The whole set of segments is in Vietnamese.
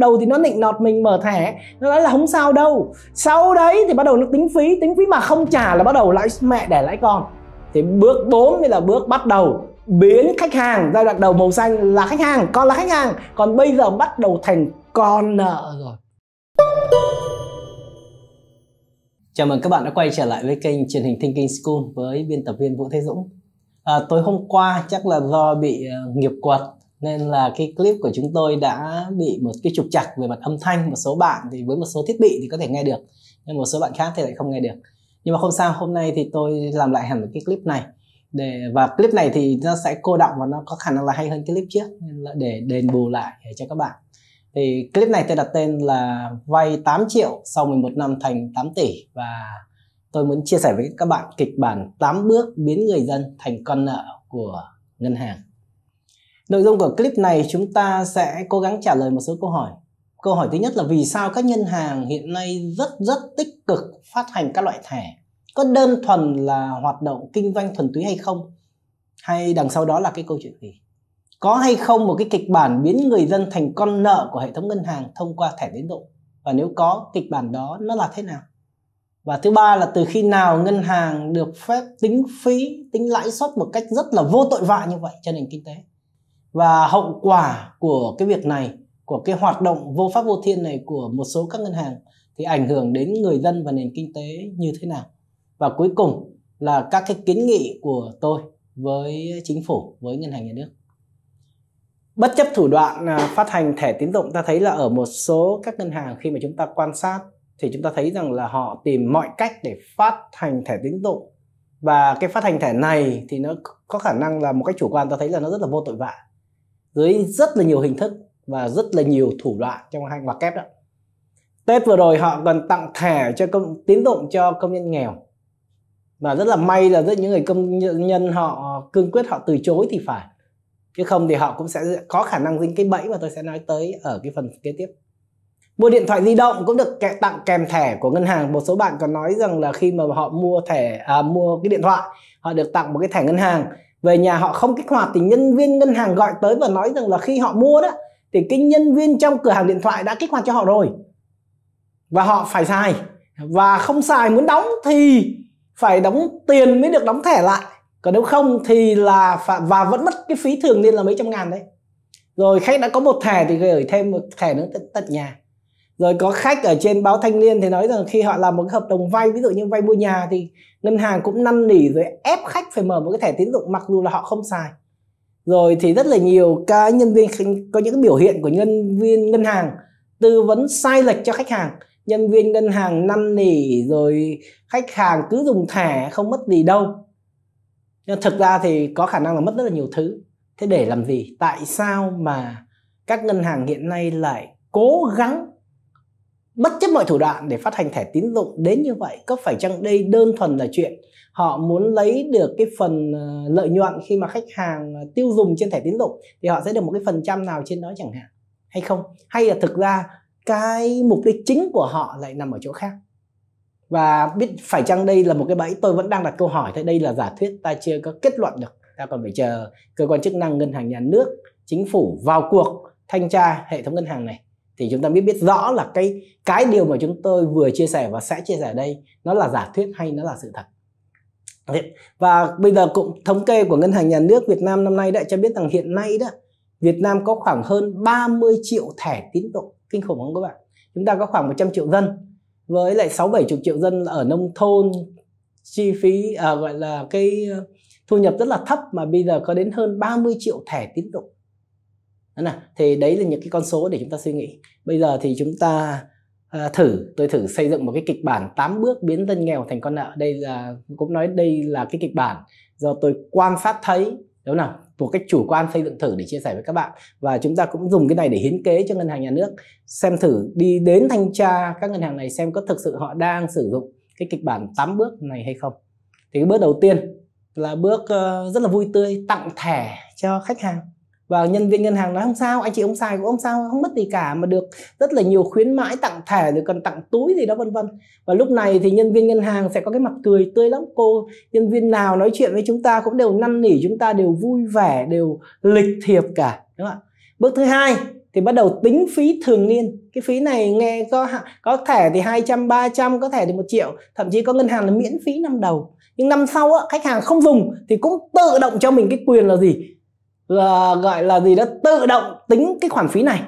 đầu thì nó nịnh nọt mình mở thẻ nó nói là không sao đâu sau đấy thì bắt đầu nó tính phí tính phí mà không trả là bắt đầu lãi mẹ để lãi con thì bước 4 mới là bước bắt đầu biến khách hàng giai đoạn đầu màu xanh là khách hàng con là khách hàng còn bây giờ bắt đầu thành con nợ rồi Chào mừng các bạn đã quay trở lại với kênh truyền hình Thinking School với biên tập viên Vũ Thế Dũng à, Tối hôm qua chắc là do bị uh, nghiệp quật nên là cái clip của chúng tôi đã bị một cái trục chặt về mặt âm thanh một số bạn thì với một số thiết bị thì có thể nghe được nhưng một số bạn khác thì lại không nghe được nhưng mà không sao hôm nay thì tôi làm lại hẳn một cái clip này để và clip này thì nó sẽ cô động và nó có khả năng là hay hơn clip trước nên là để đền bù lại để cho các bạn thì clip này tôi đặt tên là vay 8 triệu sau 11 năm thành 8 tỷ và tôi muốn chia sẻ với các bạn kịch bản 8 bước biến người dân thành con nợ của ngân hàng Nội dung của clip này chúng ta sẽ cố gắng trả lời một số câu hỏi. Câu hỏi thứ nhất là vì sao các ngân hàng hiện nay rất rất tích cực phát hành các loại thẻ? Có đơn thuần là hoạt động kinh doanh thuần túy hay không? Hay đằng sau đó là cái câu chuyện gì? Có hay không một cái kịch bản biến người dân thành con nợ của hệ thống ngân hàng thông qua thẻ tiến dụng? Và nếu có, kịch bản đó nó là thế nào? Và thứ ba là từ khi nào ngân hàng được phép tính phí, tính lãi suất một cách rất là vô tội vạ như vậy cho nền kinh tế? và hậu quả của cái việc này của cái hoạt động vô pháp vô thiên này của một số các ngân hàng thì ảnh hưởng đến người dân và nền kinh tế như thế nào và cuối cùng là các cái kiến nghị của tôi với chính phủ với ngân hàng nhà nước bất chấp thủ đoạn à, phát hành thẻ tín dụng ta thấy là ở một số các ngân hàng khi mà chúng ta quan sát thì chúng ta thấy rằng là họ tìm mọi cách để phát hành thẻ tín dụng và cái phát hành thẻ này thì nó có khả năng là một cách chủ quan ta thấy là nó rất là vô tội vạ dưới rất là nhiều hình thức và rất là nhiều thủ đoạn trong hành ngoặc kép đó Tết vừa rồi họ còn tặng thẻ cho công tín dụng cho công nhân nghèo và rất là may là rất những người công nhân họ cương quyết họ từ chối thì phải chứ không thì họ cũng sẽ có khả năng dính cái bẫy mà tôi sẽ nói tới ở cái phần kế tiếp mua điện thoại di động cũng được tặng kèm thẻ của ngân hàng một số bạn còn nói rằng là khi mà họ mua thẻ à, mua cái điện thoại họ được tặng một cái thẻ ngân hàng về nhà họ không kích hoạt thì nhân viên ngân hàng gọi tới và nói rằng là khi họ mua đó thì cái nhân viên trong cửa hàng điện thoại đã kích hoạt cho họ rồi và họ phải xài và không xài muốn đóng thì phải đóng tiền mới được đóng thẻ lại còn nếu không thì là phải, và vẫn mất cái phí thường niên là mấy trăm ngàn đấy rồi khách đã có một thẻ thì gửi thêm một thẻ nữa tận, tận nhà rồi có khách ở trên báo thanh niên thì nói rằng khi họ làm một cái hợp đồng vay ví dụ như vay mua nhà thì ngân hàng cũng năn nỉ rồi ép khách phải mở một cái thẻ tín dụng mặc dù là họ không xài rồi thì rất là nhiều cái nhân viên có những biểu hiện của nhân viên ngân hàng tư vấn sai lệch cho khách hàng nhân viên ngân hàng năn nỉ rồi khách hàng cứ dùng thẻ không mất gì đâu nhưng thực ra thì có khả năng là mất rất là nhiều thứ thế để làm gì tại sao mà các ngân hàng hiện nay lại cố gắng bất chấp mọi thủ đoạn để phát hành thẻ tín dụng đến như vậy có phải chăng đây đơn thuần là chuyện họ muốn lấy được cái phần ờ, lợi nhuận khi mà khách hàng ờ, tiêu dùng trên thẻ tín dụng thì họ sẽ được một cái phần trăm nào trên đó chẳng hạn hay không hay là thực ra cái mục đích chính của họ lại nằm ở chỗ khác và biết phải chăng đây là một cái bẫy tôi vẫn đang đặt câu hỏi thế đây là giả thuyết ta chưa có kết luận được ta còn phải chờ cơ quan chức năng ngân hàng nhà nước chính phủ vào cuộc thanh tra hệ thống ngân hàng này thì chúng ta biết biết rõ là cái cái điều mà chúng tôi vừa chia sẻ và sẽ chia sẻ đây nó là giả thuyết hay nó là sự thật và bây giờ cũng thống kê của ngân hàng nhà nước Việt Nam năm nay đã cho biết rằng hiện nay đó Việt Nam có khoảng hơn 30 triệu thẻ tín dụng kinh khủng không các bạn chúng ta có khoảng 100 triệu dân với lại sáu bảy chục triệu dân ở nông thôn chi phí à, gọi là cái ờ, thu nhập rất là thấp mà bây giờ có đến hơn 30 triệu thẻ tín dụng nè thì đấy là những cái con số để chúng ta suy nghĩ bây giờ thì chúng ta à, thử tôi thử xây dựng một cái kịch bản 8 bước biến dân nghèo thành con nợ đây là cũng nói đây là cái kịch bản do tôi quan sát thấy đúng nào một cách chủ quan xây dựng thử để chia sẻ với các bạn và chúng ta cũng dùng cái này để hiến kế cho ngân hàng nhà nước xem thử đi đến thanh tra các ngân hàng này xem có thực sự họ đang sử dụng cái kịch bản 8 bước này hay không thì cái bước đầu tiên là bước ờ, rất là vui tươi tặng thẻ cho khách hàng và nhân viên ngân hàng nói không sao anh chị ông xài cũng không sao không mất gì cả mà được rất là nhiều khuyến mãi tặng thẻ rồi còn tặng túi gì đó vân vân và lúc này thì nhân viên ngân hàng sẽ có cái mặt cười tươi lắm cô nhân viên nào nói chuyện với chúng ta cũng đều năn nỉ chúng ta đều vui vẻ đều lịch thiệp cả đúng không ạ bước thứ hai thì bắt đầu tính phí thường niên cái phí này nghe có có thẻ thì 200 300 có thẻ thì một triệu thậm chí có ngân hàng là miễn phí năm đầu nhưng năm sau á, khách hàng không dùng thì cũng tự động cho mình cái quyền là gì là gọi là gì đó tự động tính cái khoản phí này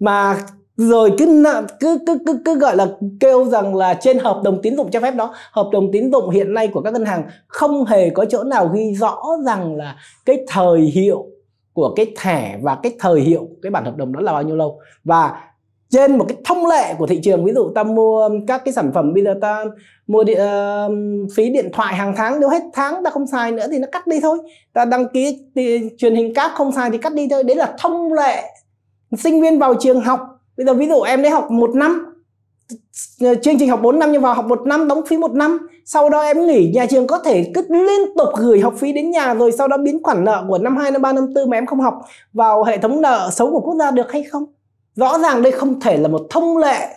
mà rồi cứ cứ cứ cứ, cứ gọi là kêu rằng là trên hợp đồng tín dụng cho phép đó hợp đồng tín dụng hiện nay của các ngân hàng không hề có chỗ nào ghi rõ rằng là cái thời hiệu của cái thẻ và cái thời hiệu cái bản hợp đồng đó là bao nhiêu lâu và trên một cái thông lệ của thị trường ví dụ ta mua các cái sản phẩm bây giờ ta mua điện uh, phí điện thoại hàng tháng nếu hết tháng ta không xài nữa thì nó cắt đi thôi ta đăng ký truyền hình cáp không xài thì cắt đi thôi đấy là thông lệ sinh viên vào trường học bây giờ ví dụ em đấy học một năm chương trình học 4 năm nhưng vào học một năm đóng phí một năm sau đó em nghỉ nhà trường có thể cứ liên tục gửi học phí đến nhà rồi sau đó biến khoản nợ của năm 2 năm 3 năm 4 mà em không học vào hệ thống nợ xấu của quốc gia được hay không rõ ràng đây không thể là một thông lệ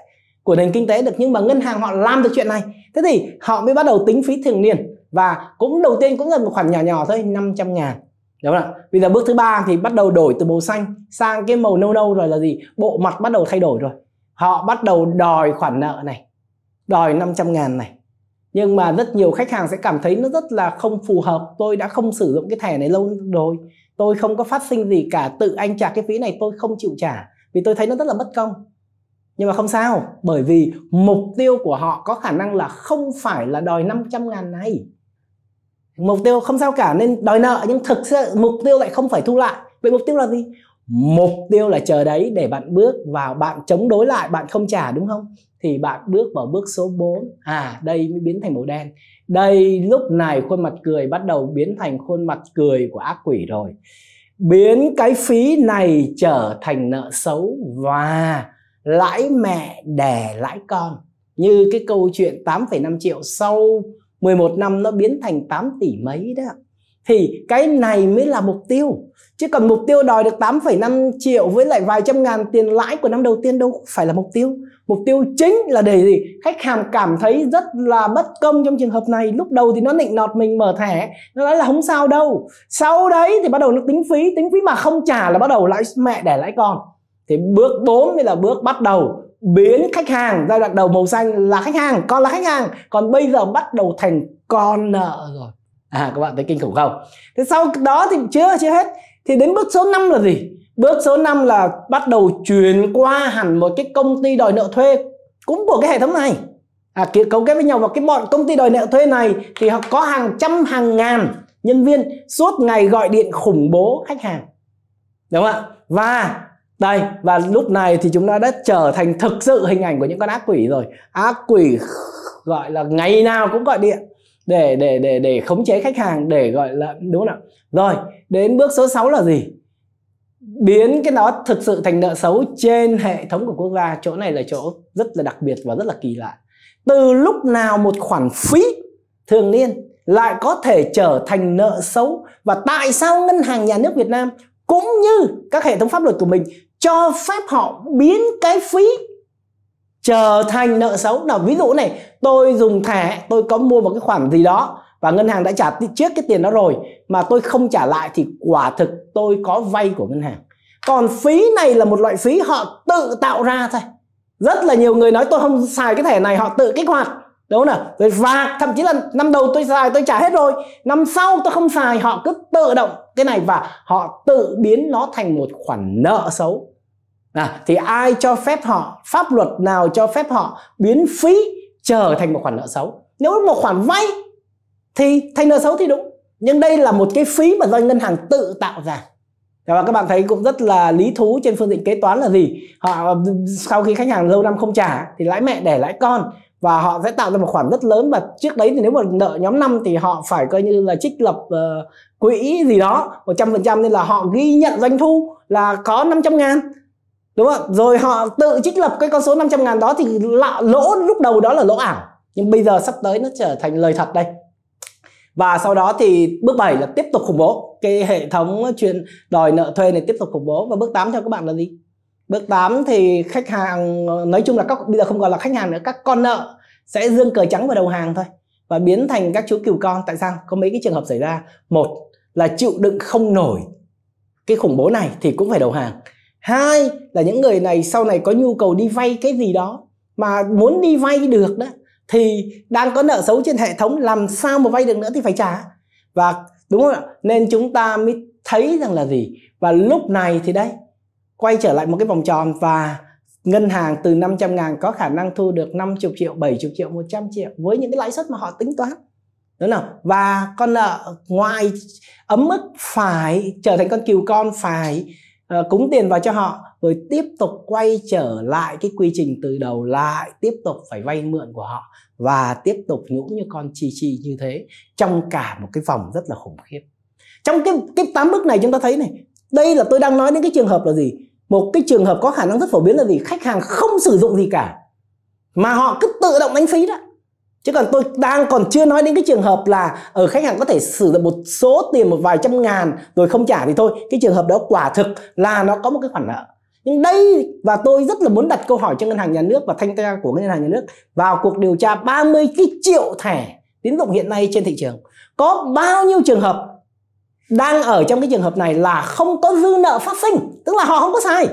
của nền kinh tế được nhưng mà ngân hàng họ làm được chuyện này thế thì họ mới bắt đầu tính phí thường niên và cũng đầu tiên cũng là một khoản nhỏ nhỏ thôi 500 ngàn đúng không ạ bây giờ bước thứ ba thì bắt đầu đổi từ màu xanh sang cái màu nâu nâu rồi là gì bộ mặt bắt đầu thay đổi rồi họ bắt đầu đòi khoản nợ này đòi 500 ngàn này nhưng mà rất nhiều khách hàng sẽ cảm thấy nó rất là không phù hợp tôi đã không sử dụng cái thẻ này lâu rồi tôi không có phát sinh gì cả tự anh trả cái phí này tôi không chịu trả vì tôi thấy nó rất là bất công nhưng mà không sao bởi vì mục tiêu của họ có khả năng là không phải là đòi 500 ngàn này mục tiêu không sao cả nên đòi nợ nhưng thực sự mục tiêu lại không phải thu lại vậy mục tiêu là gì mục tiêu là chờ đấy để bạn bước vào bạn chống đối lại bạn không trả đúng không thì bạn bước vào bước số 4 à đây mới biến thành màu đen đây lúc này khuôn mặt cười bắt đầu biến thành khuôn mặt cười của ác quỷ rồi biến cái phí này trở thành nợ xấu và lãi mẹ đẻ lãi con như cái câu chuyện 8,5 triệu sau 11 năm nó biến thành 8 tỷ mấy đó thì cái này mới là mục tiêu chứ còn mục tiêu đòi được 8,5 triệu với lại vài trăm ngàn tiền lãi của năm đầu tiên đâu phải là mục tiêu mục tiêu chính là để gì khách hàng cảm thấy rất là bất công trong trường hợp này lúc đầu thì nó nịnh nọt mình mở thẻ nó nói là không sao đâu sau đấy thì bắt đầu nó tính phí tính phí mà không trả là bắt đầu lãi mẹ để lãi con thì bước 4 mới là bước bắt đầu biến khách hàng giai đoạn đầu màu xanh là khách hàng còn là khách hàng còn bây giờ bắt đầu thành con nợ rồi à các bạn thấy kinh khủng không thế sau đó thì chưa chưa hết thì đến bước số 5 là gì bước số 5 là bắt đầu chuyển qua hẳn một cái công ty đòi nợ thuê cũng của cái hệ thống này à, cấu kết với nhau và cái bọn công ty đòi nợ thuê này thì họ có hàng trăm hàng ngàn nhân viên suốt ngày gọi điện khủng bố khách hàng đúng không ạ và đây và lúc này thì chúng ta đã trở thành thực sự hình ảnh của những con ác quỷ rồi ác quỷ gọi là ngày nào cũng gọi điện để để để để khống chế khách hàng để gọi là đúng không nào rồi đến bước số 6 là gì biến cái đó thực sự thành nợ xấu trên hệ thống của quốc gia chỗ này là chỗ rất là đặc biệt và rất là kỳ lạ từ lúc nào một khoản phí thường niên lại có thể trở thành nợ xấu và tại sao ngân hàng nhà nước Việt Nam cũng như các hệ thống pháp luật của mình cho phép họ biến cái phí trở thành nợ xấu nào ví dụ này tôi dùng thẻ tôi có mua một cái khoản gì đó và ngân hàng đã trả trước cái tiền đó rồi mà tôi không trả lại thì quả thực tôi có vay của ngân hàng còn phí này là một loại phí họ tự tạo ra thôi rất là nhiều người nói tôi không xài cái thẻ này họ tự kích hoạt đúng không nào rồi và thậm chí là năm đầu tôi xài tôi trả hết rồi năm sau tôi không xài họ cứ tự động cái này và họ tự biến nó thành một khoản nợ xấu à, thì ai cho phép họ pháp luật nào cho phép họ biến phí trở thành một khoản nợ xấu nếu một khoản vay thì thành nợ xấu thì đúng nhưng đây là một cái phí mà do ngân hàng tự tạo ra dạ và vâng, các bạn thấy cũng rất là lý thú trên phương diện kế toán là gì họ sau khi khách hàng lâu năm không trả thì lãi mẹ để lãi con và họ sẽ tạo ra một khoản rất lớn và trước đấy thì nếu mà nợ nhóm 5 thì họ phải coi như là trích lập uh, quỹ gì đó 100% nên là họ ghi nhận doanh thu là có 500 ngàn đúng không rồi họ tự trích lập cái con số 500 ngàn đó thì lạ, lỗ lúc đầu đó là lỗ ảo nhưng bây giờ sắp tới nó trở thành lời thật đây và sau đó thì bước 7 là tiếp tục khủng bố cái hệ thống chuyện đòi nợ thuê này tiếp tục khủng bố và bước 8 theo các bạn là gì bước 8 thì khách hàng nói chung là các bây giờ không còn là khách hàng nữa các con nợ sẽ dương cờ trắng vào đầu hàng thôi và biến thành các chú cừu con tại sao có mấy cái trường hợp xảy ra một là chịu đựng không nổi cái khủng bố này thì cũng phải đầu hàng hai là những người này sau này có nhu cầu đi vay cái gì đó mà muốn đi vay được đó thì đang có nợ xấu trên hệ thống làm sao mà vay được nữa thì phải trả và đúng không ạ nên chúng ta mới thấy rằng là gì và lúc này thì đấy quay trở lại một cái vòng tròn và ngân hàng từ 500 ngàn có khả năng thu được 50 triệu, 70 triệu, 100 triệu với những cái lãi suất mà họ tính toán. Đúng không? Và con nợ ngoài ấm mức phải trở thành con cừu con phải Ờ, cúng tiền vào cho họ rồi tiếp tục quay trở lại cái quy trình từ đầu lại tiếp tục phải vay mượn của họ và tiếp tục nhũng như con chi chi như thế trong cả một cái vòng rất là khủng khiếp trong cái cái tám bước này chúng ta thấy này đây là tôi đang nói đến cái trường hợp là gì một cái trường hợp có khả năng rất phổ biến là gì khách hàng không sử dụng gì cả mà họ cứ tự động đánh phí đó chứ còn tôi đang còn chưa nói đến cái trường hợp là ở khách hàng có thể sử dụng một số tiền một vài trăm ngàn rồi không trả thì thôi cái trường hợp đó quả thực là nó có một cái khoản nợ nhưng đây và tôi rất là muốn đặt câu hỏi cho ngân hàng nhà nước và thanh tra của ngân hàng nhà nước vào cuộc điều tra 30 cái triệu thẻ tín dụng hiện nay trên thị trường có bao nhiêu trường hợp đang ở trong cái trường hợp này là không có dư nợ phát sinh tức là họ không có sai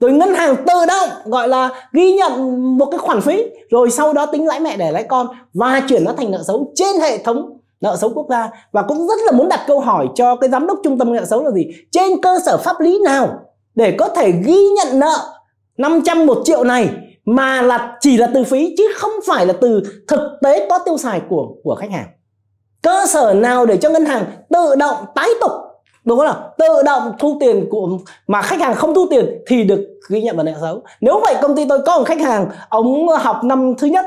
rồi ngân hàng tự động gọi là ghi nhận một cái khoản phí rồi sau đó tính lãi mẹ để lãi con và chuyển nó thành nợ xấu trên hệ thống nợ xấu quốc gia và cũng rất là muốn đặt câu hỏi cho cái giám đốc trung tâm nợ xấu là gì trên cơ sở pháp lý nào để có thể ghi nhận nợ 500 một triệu này mà là chỉ là từ phí chứ không phải là từ thực tế có tiêu xài của của khách hàng cơ sở nào để cho ngân hàng tự động tái tục đúng không nào tự động thu tiền của mà khách hàng không thu tiền thì được ghi nhận vào nợ xấu nếu vậy công ty tôi có một khách hàng ông học năm thứ nhất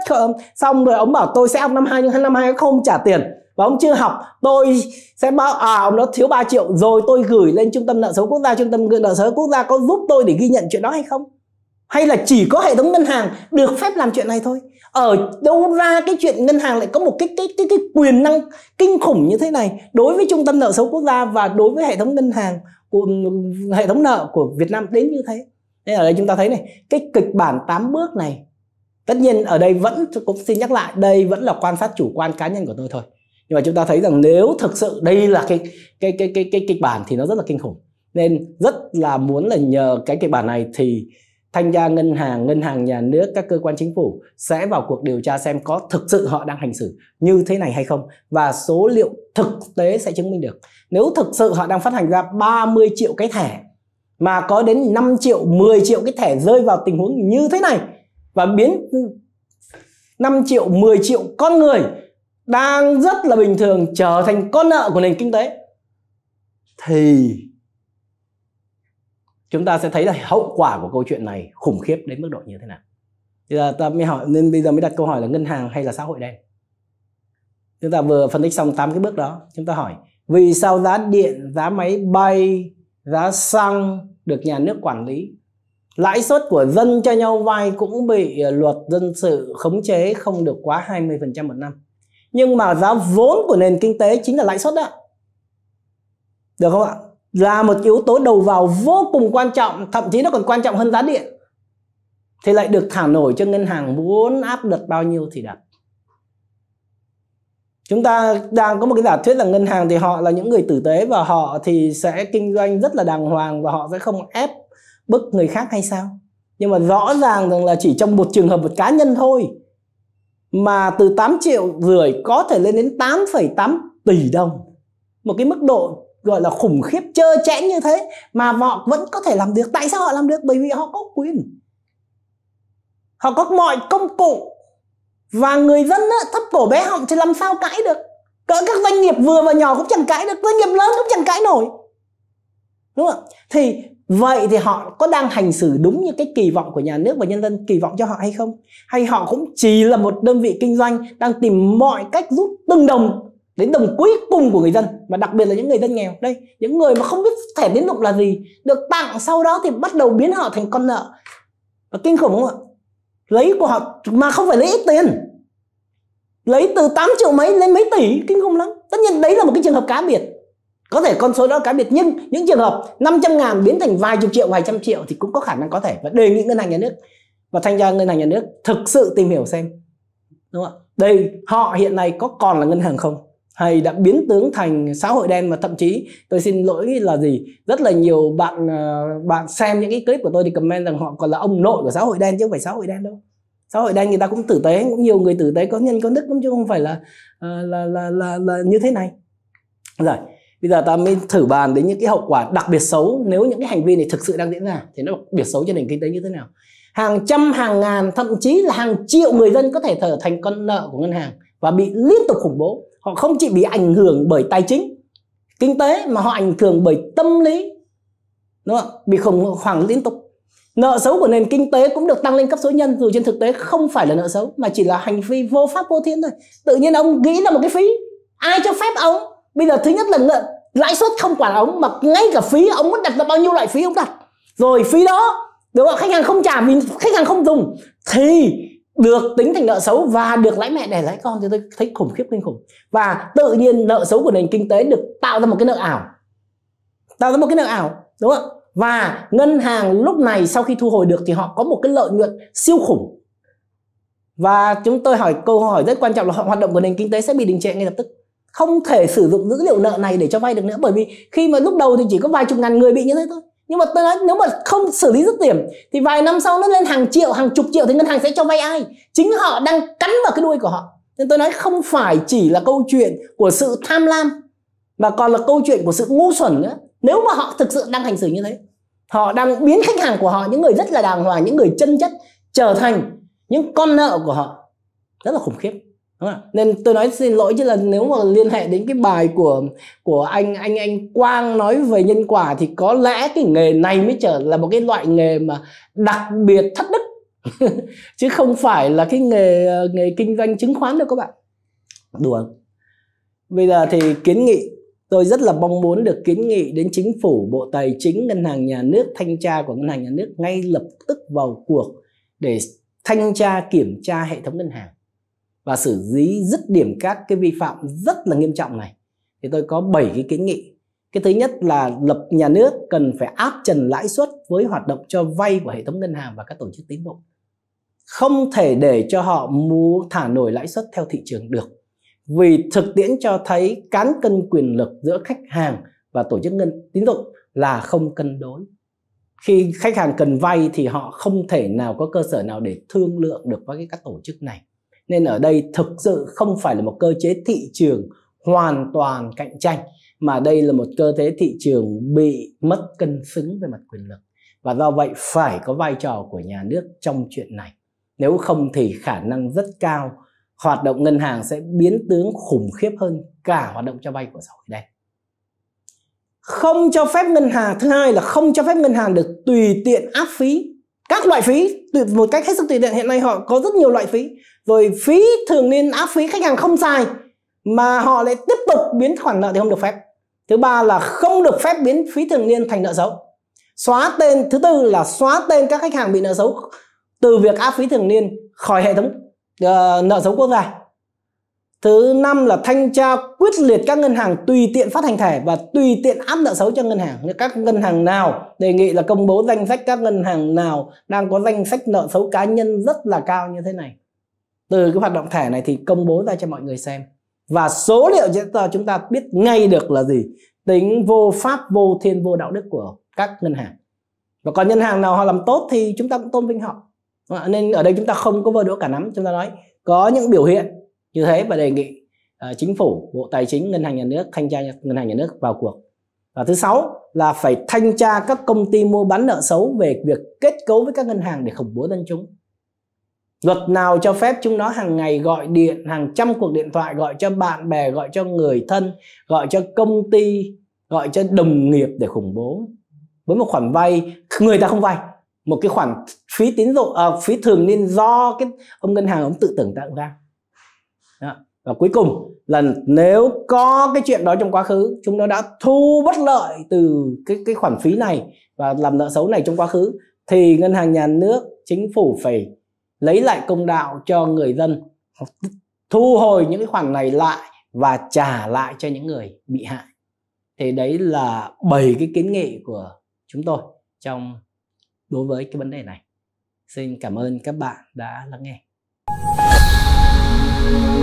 xong rồi ông bảo tôi sẽ học năm hai nhưng năm hai không trả tiền và ông chưa học tôi sẽ báo à ông đó thiếu 3 triệu rồi tôi gửi lên trung tâm nợ xấu quốc gia trung tâm nợ xấu quốc gia có giúp tôi để ghi nhận chuyện đó hay không hay là chỉ có hệ thống ngân hàng được phép làm chuyện này thôi ở đâu ra cái chuyện ngân hàng lại có một cái cái cái cái quyền năng kinh khủng như thế này đối với trung tâm nợ xấu quốc gia và đối với hệ thống ngân hàng của hệ thống nợ của Việt Nam đến như thế nên ở đây chúng ta thấy này cái kịch bản 8 bước này tất nhiên ở đây vẫn cũng xin nhắc lại đây vẫn là quan sát chủ quan cá nhân của tôi thôi nhưng mà chúng ta thấy rằng nếu thực sự đây là cái cái cái cái cái kịch bản thì nó rất là kinh khủng nên rất là muốn là nhờ cái kịch bản này thì thanh gia ngân hàng ngân hàng nhà nước các cơ quan chính phủ sẽ vào cuộc điều tra xem có thực sự họ đang hành xử như thế này hay không và số liệu thực tế sẽ chứng minh được nếu thực sự họ đang phát hành ra 30 triệu cái thẻ mà có đến 5 triệu 10 triệu cái thẻ rơi vào tình huống như thế này và biến 5 triệu 10 triệu con người đang rất là bình thường trở thành con nợ của nền kinh tế thì chúng ta sẽ thấy là hậu quả của câu chuyện này khủng khiếp đến mức độ như thế nào thì là ta mới hỏi nên bây giờ mới đặt câu hỏi là ngân hàng hay là xã hội đen chúng ta vừa phân tích xong tám cái bước đó chúng ta hỏi vì sao giá điện giá máy bay giá xăng được nhà nước quản lý lãi suất của dân cho nhau vay cũng bị ờ, luật dân sự khống chế không được quá 20% một năm nhưng mà giá vốn của nền kinh tế chính là lãi suất đó được không ạ là một yếu tố đầu vào vô cùng quan trọng thậm chí nó còn quan trọng hơn giá điện thì lại được thả nổi cho ngân hàng muốn áp đặt bao nhiêu thì đặt chúng ta đang có một cái giả thuyết là ngân hàng thì họ là những người tử tế và họ thì sẽ kinh doanh rất là đàng hoàng và họ sẽ không ép bức người khác hay sao nhưng mà rõ ràng rằng là chỉ trong một trường hợp một cá nhân thôi mà từ 8 triệu rưỡi có thể lên đến 8,8 tỷ đồng một cái mức độ gọi là khủng khiếp trơ chẽn như thế mà họ vẫn có thể làm được tại sao họ làm được bởi vì họ có quyền họ có mọi công cụ và người dân á, thấp cổ bé họng thì làm sao cãi được cỡ các doanh nghiệp vừa và nhỏ cũng chẳng cãi được doanh nghiệp lớn cũng chẳng cãi nổi đúng không thì vậy thì họ có đang hành xử đúng như cái kỳ vọng của nhà nước và nhân dân kỳ vọng cho họ hay không hay họ cũng chỉ là một đơn vị kinh doanh đang tìm mọi cách rút từng đồng đến đồng cuối cùng của người dân mà đặc biệt là những người dân nghèo đây những người mà không biết thẻ tín dụng là gì được tặng sau đó thì bắt đầu biến họ thành con nợ và kinh khủng không ạ lấy của họ mà không phải lấy ít tiền lấy từ 8 triệu mấy lên mấy tỷ kinh khủng lắm tất nhiên đấy là một cái trường hợp cá biệt có thể con số đó cá biệt nhưng những trường hợp 500 ngàn biến thành vài chục triệu vài trăm triệu thì cũng có khả năng có thể và đề nghị ngân hàng nhà nước và thanh tra ngân hàng nhà nước thực sự tìm hiểu xem đúng không ạ đây họ hiện nay có còn là ngân hàng không hay đã biến tướng thành xã hội đen mà thậm chí tôi xin lỗi là gì rất là nhiều bạn ờ, bạn xem những cái clip của tôi thì comment rằng họ còn là ông nội của xã hội đen chứ không phải xã hội đen đâu xã hội đen người ta cũng tử tế cũng nhiều người tử tế có nhân có đức cũng chứ không phải là là ờ, là là, là, là như thế này rồi bây giờ ta mới thử bàn đến những cái hậu quả đặc biệt xấu nếu những cái hành vi này thực sự đang diễn ra thì nó đặc biệt xấu cho nền kinh tế như thế nào hàng trăm hàng ngàn thậm chí là hàng triệu người dân có thể trở thành con nợ của ngân hàng và bị liên tục khủng bố họ không chỉ bị ảnh hưởng bởi tài chính kinh tế mà họ ảnh hưởng bởi tâm lý đúng không? bị khủng hoảng liên tục nợ xấu của nền kinh tế cũng được tăng lên cấp số nhân dù trên thực tế không phải là nợ xấu mà chỉ là hành vi vô pháp vô thiên thôi tự nhiên ông nghĩ là một cái phí ai cho phép ông bây giờ thứ nhất là nợ, lãi suất không quản ông mà ngay cả phí ông muốn đặt ra bao nhiêu loại phí ông đặt rồi phí đó đúng không? khách hàng không trả mình khách hàng không dùng thì được tính thành nợ xấu và được lãi mẹ để lãi con thì tôi thấy khủng khiếp kinh khủng và tự nhiên nợ xấu của nền kinh tế được tạo ra một cái nợ ảo tạo ra một cái nợ ảo đúng không và ngân hàng lúc này sau khi thu hồi được thì họ có một cái lợi nhuận siêu khủng và chúng tôi hỏi câu hỏi rất quan trọng là hoạt động của nền kinh tế sẽ bị đình trệ ngay lập tức không thể sử dụng dữ liệu nợ này để cho vay được nữa bởi vì khi mà lúc đầu thì chỉ có vài chục ngàn người bị như thế thôi nhưng mà tôi nói nếu mà không xử lý dứt điểm thì vài năm sau nó lên hàng triệu hàng chục triệu thì ngân hàng sẽ cho vay ai chính họ đang cắn vào cái đuôi của họ nên tôi nói không phải chỉ là câu chuyện của sự tham lam mà còn là câu chuyện của sự ngu xuẩn nữa nếu mà họ thực sự đang hành xử như thế họ đang biến khách hàng của họ những người rất là đàng hoàng những người chân chất trở thành những con nợ của họ rất là khủng khiếp Đúng không? nên tôi nói xin lỗi chứ là nếu mà liên hệ đến cái bài của của anh anh anh Quang nói về nhân quả thì có lẽ cái nghề này mới trở là một cái loại nghề mà đặc biệt thất đức chứ không phải là cái nghề nghề kinh doanh chứng khoán đâu các bạn đùa bây giờ thì kiến nghị tôi rất là mong muốn được kiến nghị đến chính phủ bộ tài chính ngân hàng nhà nước thanh tra của ngân hàng nhà nước ngay lập tức vào cuộc để thanh tra kiểm tra hệ thống ngân hàng và xử lý dứt điểm các cái vi phạm rất là nghiêm trọng này thì tôi có 7 cái kiến nghị cái thứ nhất là lập nhà nước cần phải áp trần lãi suất với hoạt động cho vay của hệ thống ngân hàng và các tổ chức tín dụng không thể để cho họ mua thả nổi lãi suất theo thị trường được vì thực tiễn cho thấy cán cân quyền lực giữa khách hàng và tổ chức ngân tín dụng là không cân đối khi khách hàng cần vay thì họ không thể nào có cơ sở nào để thương lượng được với các tổ chức này nên ở đây thực sự không phải là một cơ chế thị trường hoàn toàn cạnh tranh mà đây là một cơ chế thị trường bị mất cân xứng về mặt quyền lực và do vậy phải có vai trò của nhà nước trong chuyện này nếu không thì khả năng rất cao hoạt động ngân hàng sẽ biến tướng khủng khiếp hơn cả hoạt động cho vay của xã hội đen không cho phép ngân hàng thứ hai là không cho phép ngân hàng được tùy tiện áp phí các loại phí một cách hết sức tùy tiện hiện nay họ có rất nhiều loại phí rồi phí thường niên áp phí khách hàng không xài mà họ lại tiếp tục biến khoản nợ thì không được phép thứ ba là không được phép biến phí thường niên thành nợ xấu xóa tên thứ tư là xóa tên các khách hàng bị nợ xấu từ việc áp phí thường niên khỏi hệ thống uh, nợ xấu quốc gia thứ năm là thanh tra quyết liệt các ngân hàng tùy tiện phát hành thẻ và tùy tiện áp nợ xấu cho ngân hàng các ngân hàng nào đề nghị là công bố danh sách các ngân hàng nào đang có danh sách nợ xấu cá nhân rất là cao như thế này từ cái hoạt động thẻ này thì công bố ra cho mọi người xem và số liệu chúng ta biết ngay được là gì tính vô pháp vô thiên vô đạo đức của các ngân hàng và còn ngân hàng nào họ làm tốt thì chúng ta cũng tôn vinh họ nên ở đây chúng ta không có vơ đũa cả nắm chúng ta nói có những biểu hiện như thế và đề nghị ờ, chính phủ bộ tài chính ngân hàng nhà nước thanh tra ngân hàng nhà nước vào cuộc và thứ sáu là phải thanh tra các công ty mua bán nợ xấu về việc kết cấu với các ngân hàng để khủng bố dân chúng Luật nào cho phép chúng nó hàng ngày gọi điện, hàng trăm cuộc điện thoại gọi cho bạn bè, gọi cho người thân, gọi cho công ty, gọi cho đồng nghiệp để khủng bố. Với một khoản vay, người ta không vay, một cái khoản phí tín dụng à, phí thường niên do cái ông ngân hàng ông tự tưởng tượng ra. Đó. Và cuối cùng là nếu có cái chuyện đó trong quá khứ, chúng nó đã thu bất lợi từ cái cái khoản phí này và làm nợ xấu này trong quá khứ thì ngân hàng nhà nước, chính phủ phải lấy lại công đạo cho người dân thu hồi những cái khoản này lại và trả lại cho những người bị hại thì đấy là bảy cái kiến nghị của chúng tôi trong đối với cái vấn đề này xin cảm ơn các bạn đã lắng nghe